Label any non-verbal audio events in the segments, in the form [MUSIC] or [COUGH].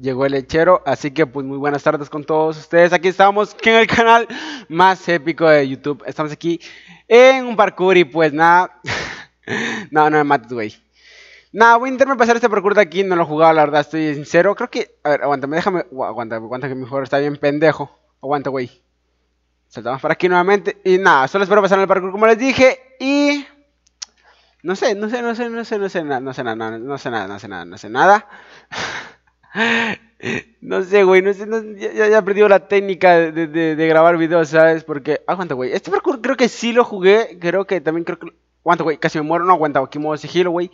llegó el lechero. Así que pues muy buenas tardes con todos ustedes. Aquí estamos en el canal más épico de YouTube. Estamos aquí en un parkour y pues nada. [LAUGHS] no, no me mates, güey. Nada, voy a intentar pasar este parkour de aquí. No lo he jugado, la verdad, estoy sincero. Creo que... A ver, aguántame, déjame... Aguanta, aguanta que mi juego está bien pendejo. Aguanta, güey. Saltamos para aquí nuevamente. Y nada, solo espero pasar el parkour como les dije. Y... No sé, no sé, no sé, no sé, no sé, no sé nada, no sé nada, no sé nada, no sé nada. [LAUGHS] No sé, güey, no sé, ya, he perdido la técnica de, grabar videos, ¿sabes? Porque, aguanta, güey, este parkour creo que sí lo jugué, creo que también creo que... Aguanta, güey, casi me muero, no aguanta, aquí modo sigilo, güey.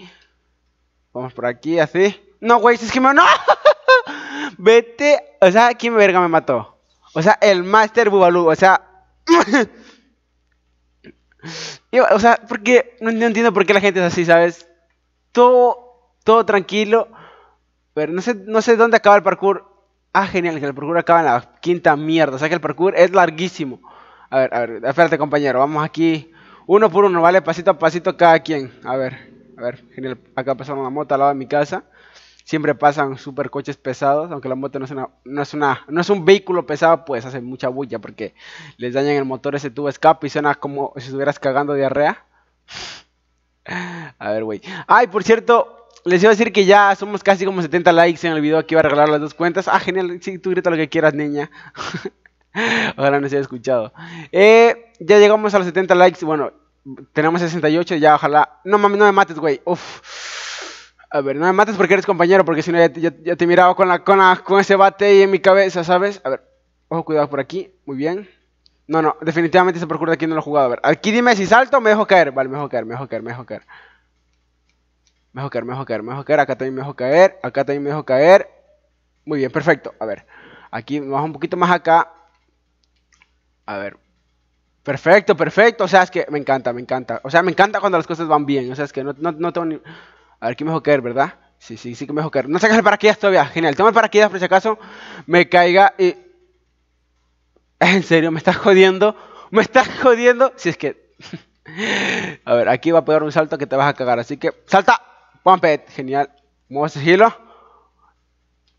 Vamos por aquí, así. No, güey, es que me... ¡No! [LAUGHS] Vete, o sea, ¿quién me verga me mató? O sea, el Master Bubalu, o sea... [LAUGHS] o sea, porque no, no entiendo por qué la gente es así, ¿sabes? Todo, todo tranquilo pero no sé, no sé dónde acaba el parkour. Ah, genial, que el parkour acaba en la quinta mierda. O sea que el parkour es larguísimo. A ver, a ver, espérate compañero, vamos aquí. Uno por uno, ¿vale? Pasito a pasito cada quien. A ver, a ver, genial. Acá pasaron una moto al lado de mi casa. Siempre pasan super coches pesados, aunque la moto no es no es un vehículo pesado, pues hace mucha bulla porque les dañan el motor ese tubo escape y suena como si estuvieras cagando diarrea. [LAUGHS] A ver, güey. Ay, por cierto, les iba a decir que ya somos casi como 70 likes en el video aquí iba a regalar las dos cuentas. Ah, genial. Sí, tú grita lo que quieras, niña. [LAUGHS] Ojalá no se haya escuchado. Eh, ya llegamos a los 70 likes. Bueno, tenemos 68. Ya ojalá. No mames, no me mates, güey. Uf. A ver, no me mates porque eres compañero. Porque si no, ya, te miraba con, con, la, con ese bate ahí en mi cabeza, ¿sabes? A ver, ojo, cuidado por aquí. Muy bien. No, no, definitivamente se procura que no lo he jugado. A ver, aquí dime si salto o me dejo caer. Vale, me dejo caer, me dejo caer, me dejo caer mejor caer, me caer, me caer. Acá también me dejo caer. Acá también me dejo caer. Muy bien, perfecto. A ver. Aquí bajo un poquito más acá. A ver. Perfecto, perfecto. O sea, es que me encanta, me encanta. O sea, me encanta cuando las cosas van bien. O sea, es que no, no, no tengo ni... A ver, aquí mejor caer, ¿verdad? Sí, sí, sí que me caer. No sacas el paraquedas todavía. Genial. Toma el paraquedas por si acaso me caiga y... En serio, me estás jodiendo. Me estás jodiendo. Si es que... [LAUGHS] a ver, aquí va a pegar un salto que te vas a cagar. Así que... ¡Salta! Pumpet, genial. vamos a hilo.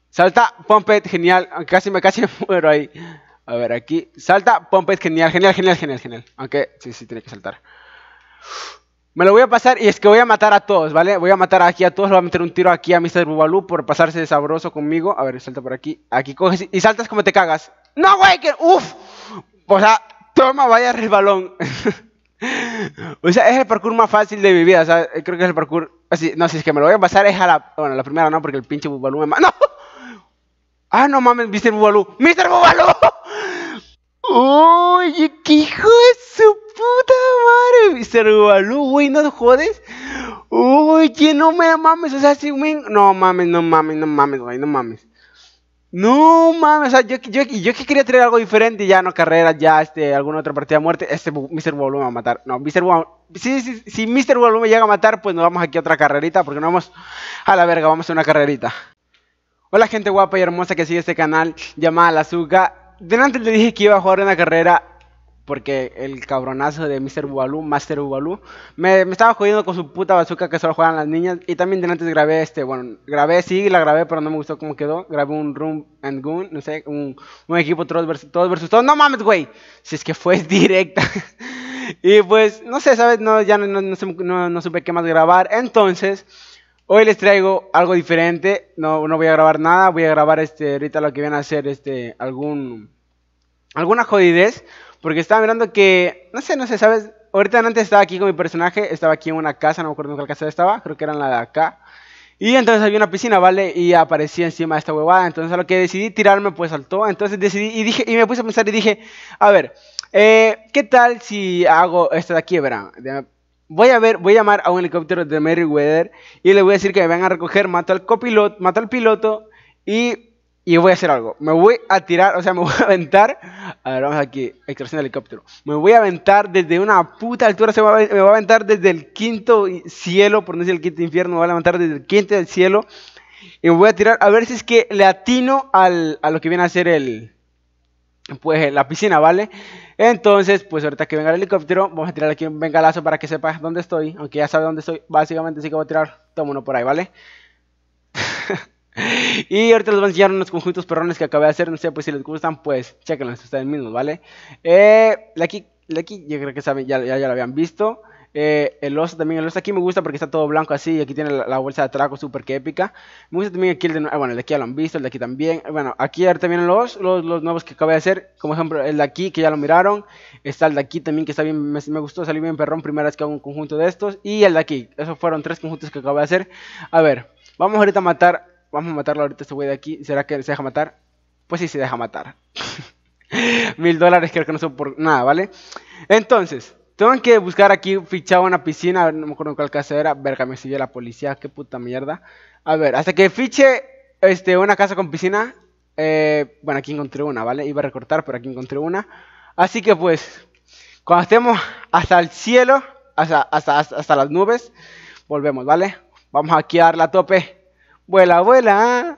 Salta, Pumpet, genial. Casi me casi [LAUGHS] muero ahí. A ver, aquí. Salta, Pumpet, genial, genial, genial, genial, genial. Aunque sí, sí, tiene que saltar. Me lo voy a pasar y es que voy a matar a todos, ¿vale? Voy a matar aquí a todos, le voy a meter un tiro aquí a Mr. Bubalú por pasarse de sabroso conmigo. A ver, salta por aquí. Aquí coges y saltas como te cagas. ¡No, güey! ¡Uf! O sea, toma, vaya resbalón. [LAUGHS] O sea, es el parkour más fácil de mi vida. O sea, creo que es el parkour. Así, no, si es que me lo voy a pasar, es a la. Bueno, la primera no, porque el pinche Bubalú me. ¡No! ¡Ah, no mames, Mr. Bubalú! ¡Mr. Bubalú! ¡Oye, qué hijo de su puta madre! Mr. Bubalú, güey, ¿no te jodes? ¡Oye, no me mames! O sea, sí, güey. No mames, no mames, no mames, güey, no mames. No mames, o sea, yo, yo, yo que quería tener algo diferente, ya no carreras, ya este, alguna otra partida de muerte. Este Mr. Wall me va a matar. No, Mr. Wall. Si, si, si Mr. me llega a matar, pues nos vamos aquí a otra carrerita, porque no vamos a la verga, vamos a una carrerita. Hola, gente guapa y hermosa que sigue este canal llamada La Azúcar. Delante le dije que iba a jugar una carrera porque el cabronazo de Mr. Ubalú, Master Ubalú, me, estaba jodiendo con su puta bazooka que solo juegan las niñas. Y también de antes grabé este, bueno, grabé, sí, la grabé, pero no me gustó cómo quedó. Grabé un Room and Goon, no sé, un, equipo todos versus, todos versus todos. No mames, güey, si es que fue [LAUGHS] directa. y pues, no sé, ¿sabes? No, ya no, no, supe qué más grabar. Entonces... Hoy les traigo algo diferente, no, no voy a grabar nada, voy a grabar este ahorita lo que viene a hacer este algún alguna jodidez, porque estaba mirando que, no sé, no sé, ¿sabes? Ahorita antes estaba aquí con mi personaje, estaba aquí en una casa, no me acuerdo en qué casa estaba, creo que era en la de acá. Y entonces había una piscina, ¿vale? Y aparecía encima de esta huevada. Entonces a lo que decidí tirarme, pues saltó. Entonces decidí y dije, y me puse a pensar y dije, a ver, eh, ¿qué tal si hago esto de aquí, Voy a ver, voy a llamar a un helicóptero de Meriwether y le voy a decir que me van a recoger, mato al copiloto, mato al piloto y y voy a hacer algo. Me voy a tirar, o sea, me [LAUGHS] voy a aventar. A ver, vamos aquí. Extracción de helicóptero. Me voy a aventar desde una puta altura. Se va a, me voy a aventar desde el quinto cielo, por no decir el quinto infierno. Me voy a aventar desde el quinto del cielo. Y me voy a tirar a ver si es que le atino a lo que viene a ser el. Pues la piscina, ¿vale? Entonces, pues ahorita que venga el helicóptero, vamos a tirar aquí un bengalazo para que sepa dónde estoy. Aunque ya sabe dónde estoy, básicamente, sí que voy a tirar. Toma uno por ahí, ¿vale? [LAUGHS] [LAUGHS] y ahorita les voy a enseñar unos conjuntos perrones que acabé de hacer. No sé, pues si les gustan, pues chequenlos ustedes mismos, ¿vale? El la aquí, la aquí yo creo que ya, ya, lo habían visto. Eh, el oso también, el oso aquí me gusta porque está todo blanco así y aquí tiene la, bolsa de atraco súper que épica. Me gusta también aquí el de, bueno, el de aquí ya lo han visto, el de aquí también. Eh, bueno, aquí vienen los, los, los nuevos que acabé de hacer, como ejemplo el de aquí que ya lo miraron. Está el de aquí también que está bien, me, me gustó, salió bien perrón, primera vez que hago un conjunto de estos. Y el de aquí, esos fueron tres conjuntos que acabé de hacer. A ver, vamos ahorita a matar vamos a matarlo ahorita este güey de aquí. ¿Será que se deja matar? Pues sí, se deja matar. [LAUGHS] Mil dólares creo que no son por nada, ¿vale? Entonces, tengo que buscar aquí Fichar una piscina. No me acuerdo cuál casa era. Verga, me siguió la policía. Qué puta mierda. A ver, hasta que fiche este, una casa con piscina. Eh, bueno, aquí encontré una, ¿vale? Iba a recortar, pero aquí encontré una. Así que pues, cuando estemos hasta el cielo, hasta, las nubes, volvemos, ¿vale? Vamos aquí a darle la tope. Vuela, vuela.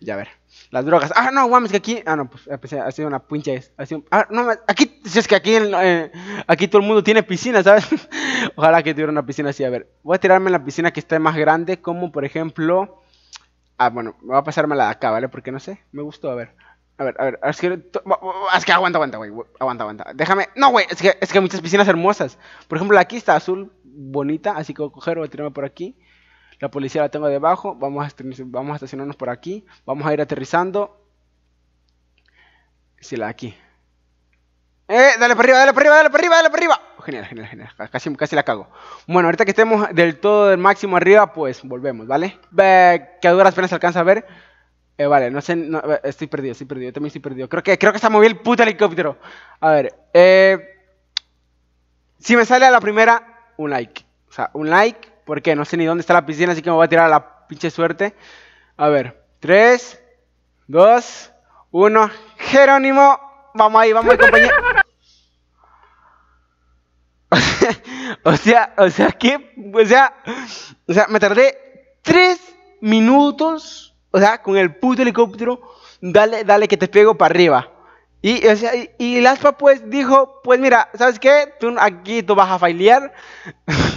Ya ver. Las drogas. Ah, no, es que aquí. Ah, no, pues ha sido una pinche. Ha sido, ah, no, aquí. Si es que aquí, eh, aquí todo el mundo tiene piscina, ¿sabes? [LAUGHS] Ojalá que tuviera una piscina así. A ver, voy a tirarme en la piscina que esté más grande, como por ejemplo. Ah, bueno, voy a pasármela de acá, ¿vale? Porque no sé. Me gustó, a ver. A ver, a ver, es que, es que aguanta, aguanta, güey. Aguanta, aguanta. Déjame. No, güey, es que, es que hay muchas piscinas hermosas. Por ejemplo, aquí está azul, bonita. Así que voy a coger, voy a tirarme por aquí. La policía la tengo debajo. Vamos a, estacionarnos por aquí. Vamos a ir aterrizando. Sí, la de aquí. ¡Eh! Dale para arriba, dale para arriba, dale para arriba, dale para arriba. Genial, genial, genial. Casi, casi la cago. Bueno, ahorita que estemos del todo del máximo arriba, pues volvemos, ¿vale? Ve que a duras penas se alcanza a ver. Eh, vale, no sé. No, eh, estoy perdido, estoy perdido. también estoy perdido. Creo que, creo que se movió el puto helicóptero. A ver. Eh, si me sale a la primera, un like. O sea, un like. Porque no sé ni dónde está la piscina, así que me voy a tirar a la pinche suerte. A ver. 3, 2, 1. Jerónimo. Vamos ahí, vamos ahí, compañero. [LAUGHS] o sea, o sea, que, o sea, o sea, me tardé 3 minutos o sea, con el puto helicóptero, dale, dale que te pego para arriba. Y, o sea, y, el aspa pues dijo, pues mira, ¿sabes qué? Tú aquí tú vas a failear [LAUGHS]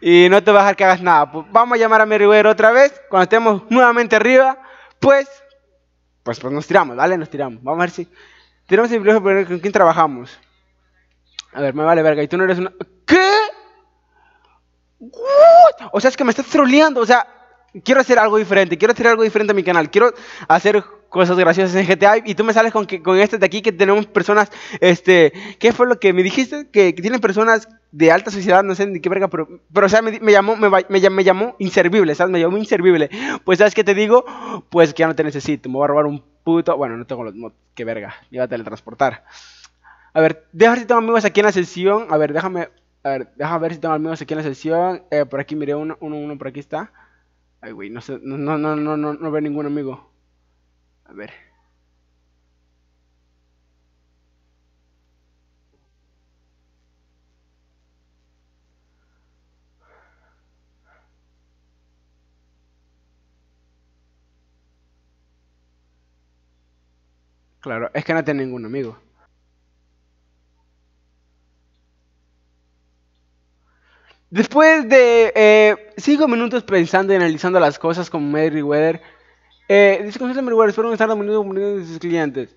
y no te vas a dejar que hagas nada. Pues, vamos a llamar a mi river otra vez, cuando estemos nuevamente arriba, pues, pues, pues nos tiramos, dale Nos tiramos. Vamos a ver si... Tiramos el primer ¿con quién trabajamos? A ver, me vale verga, y tú no eres una... ¿Qué? O sea, es que me estás troleando, o sea, quiero hacer algo diferente, quiero hacer algo diferente a mi canal, quiero hacer cosas graciosas en GTA y tú me sales con, que, con este de aquí que tenemos personas, este, ¿qué fue lo que me dijiste? Que, tienen personas de alta sociedad, no sé ni qué verga, pero, pero o sea, me, llamó, me, me, llamó inservible, ¿sabes? Me llamó inservible. Pues, ¿sabes qué te digo? Pues que ya no te necesito, me voy a robar un puto, bueno, no tengo los mods, qué verga, me iba a teletransportar. A ver, déjame ver si tengo amigos aquí en la sesión, a ver, déjame, a ver, déjame ver si tengo amigos aquí en la sesión, eh, por aquí miré uno, uno, uno, por aquí está. Ay, güey, no sé, no, no, no, no, no, no ningún amigo. A ver. Claro, es que no tiene ningún amigo. Después de eh, cinco minutos pensando y analizando las cosas con Mary Weather eh, dice Mary Weather? espero no estar de sus clientes.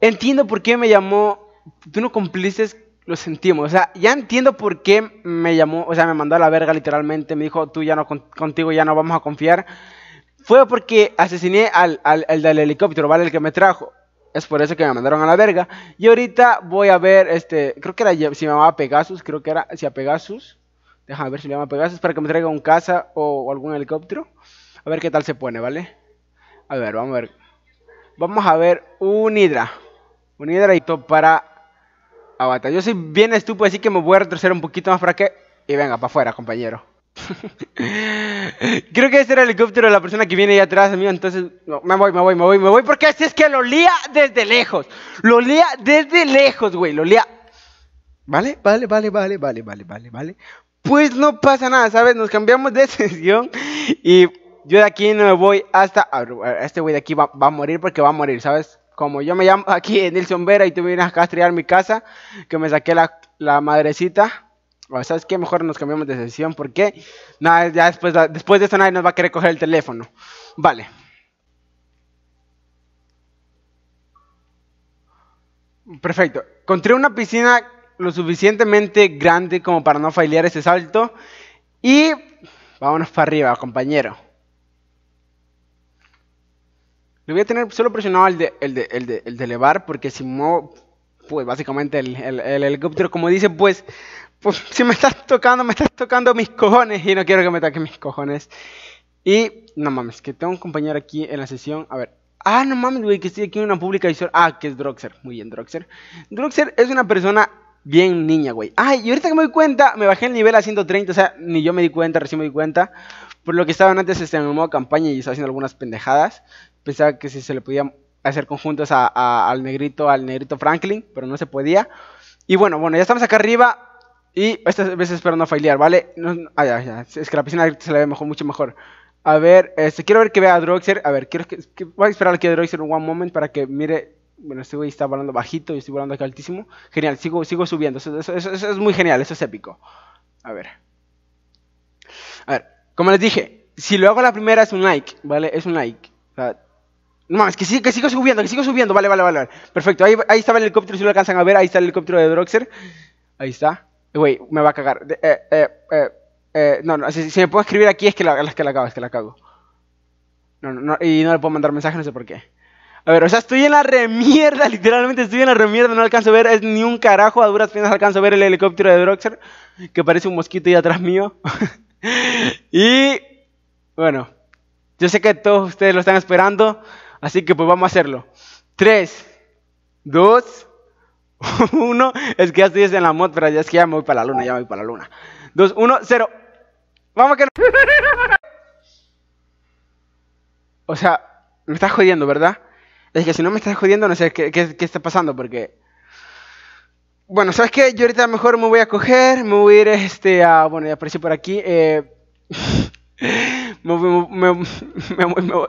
Entiendo por qué me llamó, tú no cumpliste, lo sentimos. O sea, ya entiendo por qué me llamó, o sea, me mandó a la verga literalmente, me dijo, tú ya no, contigo ya no vamos a confiar. Fue porque asesiné al, del helicóptero, ¿vale? El que me trajo. Es por eso que me mandaron a la verga. Y ahorita voy a ver, este, creo que era, si me llamaba Pegasus, creo que era, si a Pegasus a ver si le llamo a Pegasus para que me traiga un casa o, algún helicóptero. A ver qué tal se pone, ¿vale? A ver, vamos a ver. Vamos a ver un Hydra. Un Hydra y todo para Avatar. Yo soy bien estúpido, así que me voy a retroceder un poquito más para que... Y venga, para afuera, compañero. [LAUGHS] Creo que ese era el helicóptero de la persona que viene ahí atrás mí, entonces me voy, me voy, me voy, me voy, porque así es que lo lía desde lejos, lo lía desde lejos, güey, lo lía. Vale, vale, vale, vale, vale, vale, vale, vale pues no pasa nada, ¿sabes? Nos cambiamos de [LAUGHS] sesión y yo de aquí no me voy hasta... Este güey de aquí va, a morir porque va a morir, ¿sabes? Como yo me llamo [LAUGHS] aquí Nilson Vera y tú vienes a castrear mi casa, que me saqué la, madrecita. ¿sabes qué? Mejor nos cambiamos de sesión porque nada, ya después, después de esto nadie nos va a querer coger el teléfono. Vale. Perfecto. Encontré una piscina lo suficientemente grande como para no fallar ese salto. Y vámonos para arriba, compañero. lo voy a tener solo presionado el de, el de, el de, elevar, porque si no pues básicamente el, el helicóptero, como dice, pues, pues si me estás tocando, me estás tocando mis cojones y no quiero que me toquen mis cojones. Y no mames, que tengo un compañero aquí en la sesión. A ver, Ah, no mames, güey, que estoy aquí en una publicación. Ah, que es Droxer. Muy bien, Droxer. Droxer es una persona bien niña, güey. Ay, y ahorita que me doy cuenta, me bajé el nivel a 130, o sea, ni yo me di cuenta, recién me di cuenta. Por lo que estaban antes este, en el modo campaña y estaba haciendo algunas pendejadas. Pensaba que si se le podían hacer conjuntos al negrito, al negrito Franklin, pero no se podía. Y bueno, bueno, ya estamos acá arriba. Y esta vez espero no failear, ¿vale? No, ah, ya, ya. Es que la piscina se la ve mejor, mucho mejor. A ver, este, quiero ver que vea a Droxer. A ver, quiero que, voy a esperar que a Droxer un one moment para que mire bueno, este güey está volando bajito, yo estoy volando aquí altísimo. Genial, sigo, sigo subiendo. Eso, es muy genial, eso es épico. A ver. A ver, como les dije, si lo hago la primera es un like, ¿vale? Es un like. no mames, que, sigo, que sigo subiendo, que sigo subiendo. Vale, vale, vale. Perfecto, ahí, ahí estaba el helicóptero, si lo alcanzan a ver, ahí está el helicóptero de Droxer. Ahí está. Güey, me va a cagar. Eh, eh, eh, no, no, si, me puedo escribir aquí es que la, es que la cago, es que la cago. No, no, no, y no le puedo mandar mensaje, no sé por qué. A ver, o sea, estoy en la remierda, [LAUGHS] literalmente estoy en la remierda, no alcanzo a ver, es ni un carajo, a duras penas alcanzo a ver el helicóptero de Droxer, que parece un mosquito ahí atrás mío. [LAUGHS] y bueno, yo sé que todos ustedes lo están esperando, así que pues vamos a hacerlo. 3, 2, 1, es que ya estoy en la mod, pero ya es que ya me voy para la luna, ya me voy para la luna. 2, 1, 0. Vamos que no. [LAUGHS] O sea, me estás jodiendo, ¿verdad? Es que si no me estás jodiendo, no sé qué, qué, qué está pasando, porque... Bueno, ¿sabes qué? Yo ahorita mejor me voy a coger, me voy a ir este, a... Bueno, ya aparecí por aquí. Eh... [LAUGHS] Me, me, me,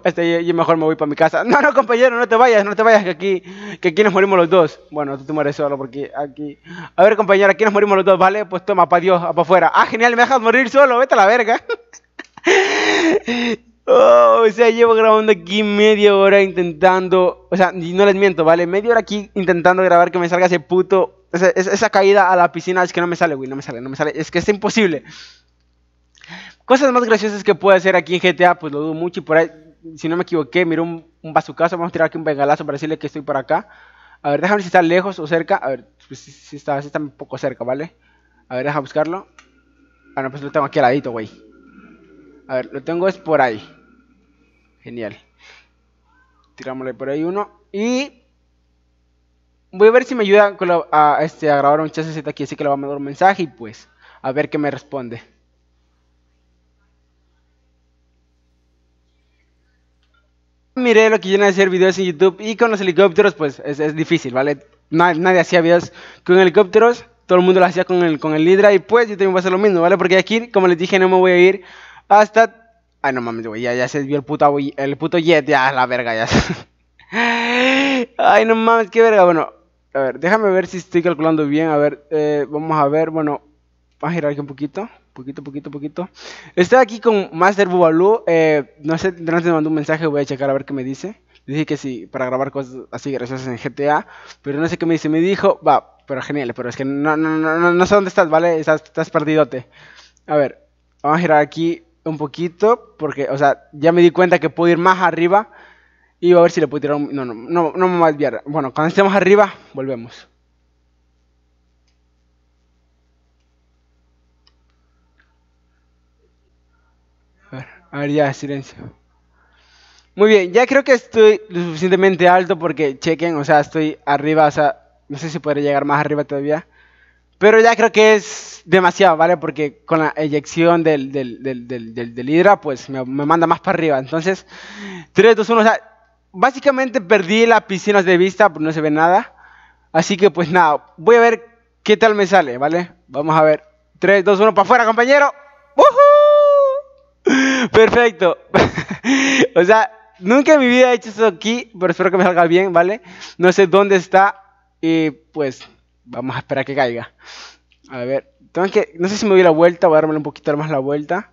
este, yo mejor me voy para mi casa. No, no, compañero, no te vayas, no te vayas, que aquí, que aquí nos morimos los dos. Bueno, tú te mueres solo porque aquí. A ver, compañero, aquí nos morimos los dos, ¿vale? Pues toma, para Dios, para afuera. Ah, genial, me dejas morir solo, vete a la verga. [LAUGHS] Oh, o sea, llevo grabando aquí media hora intentando. O sea, no les miento, ¿vale? Media hora aquí intentando grabar que me salga ese puto. Esa, caída a la piscina es que no me sale, güey. No me sale, no me sale. Es que es imposible. Cosas más graciosas que puede hacer aquí en GTA, pues lo dudo mucho. Y por ahí, si no me equivoqué, miro un, un bazucazo. Vamos a tirar aquí un bengalazo para decirle que estoy por acá. A ver, déjame si está lejos o cerca. A ver, si, pues está, si está un poco cerca, ¿vale? A ver, déjame buscarlo. Ah, no, pues lo tengo aquí al güey. A ver, lo tengo es por ahí. Genial. Tirámosle por ahí uno. Y voy a ver si me ayuda a, este, a grabar un chasis aquí. Así que le voy a mandar un mensaje y pues a ver qué me responde. Miré lo que llena de hacer videos en YouTube y con los helicópteros pues es, difícil, ¿vale? Nadie, hacía videos con helicópteros, todo el mundo lo hacía con el, con el y pues yo también voy a hacer lo mismo, ¿vale? Porque aquí, como les dije, no me voy a ir hasta Ay, no mames, ya, se vio el puto, el puto jet, ya, la verga, ya. [LAUGHS] Ay, no mames, qué verga. Bueno, a ver, déjame ver si estoy calculando bien. A ver, eh, vamos a ver, bueno, vamos a girar aquí un poquito. Poquito, poquito, poquito. Estoy aquí con Master Bubalu Eh, no sé, antes me mandó un mensaje, voy a checar a ver qué me dice. Dije que sí, para grabar cosas así graciosas en GTA, pero no sé qué me dice. Me dijo, va, pero genial, pero es que no, sé dónde estás, ¿vale? Estás, estás perdidote. A ver, vamos a girar aquí un poquito, porque, o sea, ya me di cuenta que puedo ir más arriba. Y voy a ver si le puedo tirar un... No, no, no, me voy a Bueno, cuando estemos arriba, volvemos. a ver ya, silencio. Muy bien, ya creo que estoy lo suficientemente alto porque chequen, o sea, estoy arriba, o sea, no sé si podré llegar más arriba todavía. Pero ya creo que es demasiado, ¿vale? Porque con la eyección del, del, del, del Hydra, pues me, manda más para arriba. Entonces, 3, 2, 1. O sea, básicamente perdí las piscinas de vista, pues no se ve nada. Así que, pues nada, voy a ver qué tal me sale, ¿vale? Vamos a ver. 3, 2, 1, para afuera, compañero. ¡Woohoo! [LAUGHS] Perfecto. [LAUGHS] o sea, nunca en mi vida he hecho esto aquí, pero espero que me salga bien, ¿vale? No sé dónde está y pues vamos a esperar que caiga. A ver, tengo que, no sé si me doy la vuelta, voy a darme un poquito más la vuelta.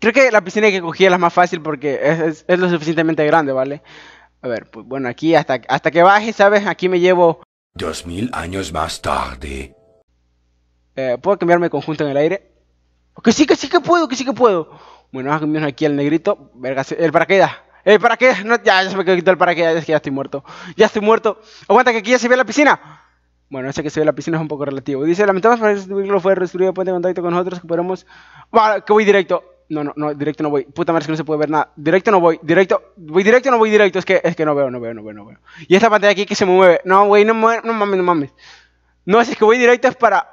Creo que la piscina que cogí es la más fácil porque es, lo suficientemente grande, ¿vale? A ver, pues bueno, aquí hasta, hasta que baje, ¿sabes? Aquí me llevo... Dos mil años más tarde. Eh, ¿Puedo cambiarme conjunto en el aire? Que sí, que sí que puedo, que sí que puedo. Bueno, vamos a cambiar aquí al negrito. Verga, el paraqueda! El paraqueda! no, ya, ya se me quitado el paracaídas es que ya estoy muerto. Ya estoy muerto. Aguanta que aquí ya se ve la piscina. Bueno, ese que se ve la piscina es un poco relativo. Dice, lamentamos para que fue destruido ponte puente de contacto con nosotros, que podemos. Va, Que voy directo. No, no, no, directo no voy. Puta madre, es que no se puede ver nada. Directo no voy, directo... Voy directo, no voy directo. Es que, es que no veo, no veo, no veo, no veo. Y esta pantalla aquí que se mueve. No, güey, no, no mames, no mames. No, es que voy directo es para...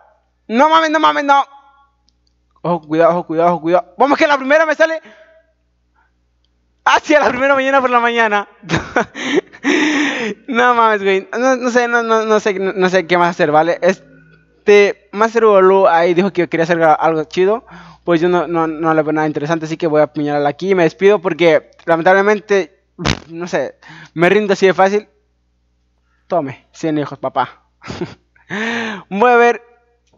No mames, no mames, no. Ojo, cuidado, ojo, cuidado, ojo, cuidado. Vamos que la primera me sale... Hacia la primera mañana por la mañana. [LAUGHS] No mames, güey. No, sé, no, sé, no, sé qué más hacer, ¿vale? Este, Master Uvalu ahí dijo que quería hacer algo chido. Pues yo no, no, le veo nada interesante, así que voy a apuñalarla aquí y me despido porque lamentablemente, no sé, me rindo así de fácil. Tome, 100 hijos, papá. [LAUGHS] voy a ver,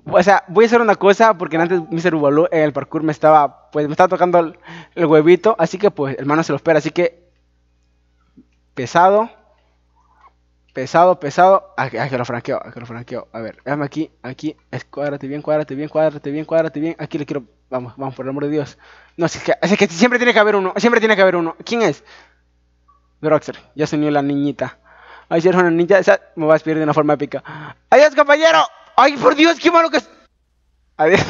o sea, voy a hacer una cosa porque antes Mr. Ubalú en el parkour me estaba, pues me estaba tocando el, el huevito, así que pues hermano se lo espera, así que pesado. Pesado, pesado. Ah, que lo franqueo, que lo franqueo. A ver, déjame aquí, aquí. Cuádrate bien, cuádrate bien, cuádrate bien, cuádrate bien. Aquí le quiero. Vamos, vamos, por el amor de Dios. No, es que, que siempre tiene que haber uno. Siempre tiene que haber uno. ¿Quién es? Broxer. Ya se la niñita. Ay, si eres una niñita, esa me va a despedir de una forma épica. ¡Adiós, compañero! ¡Ay, por Dios, qué malo que es! Adiós.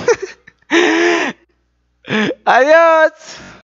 [LAUGHS] Adiós.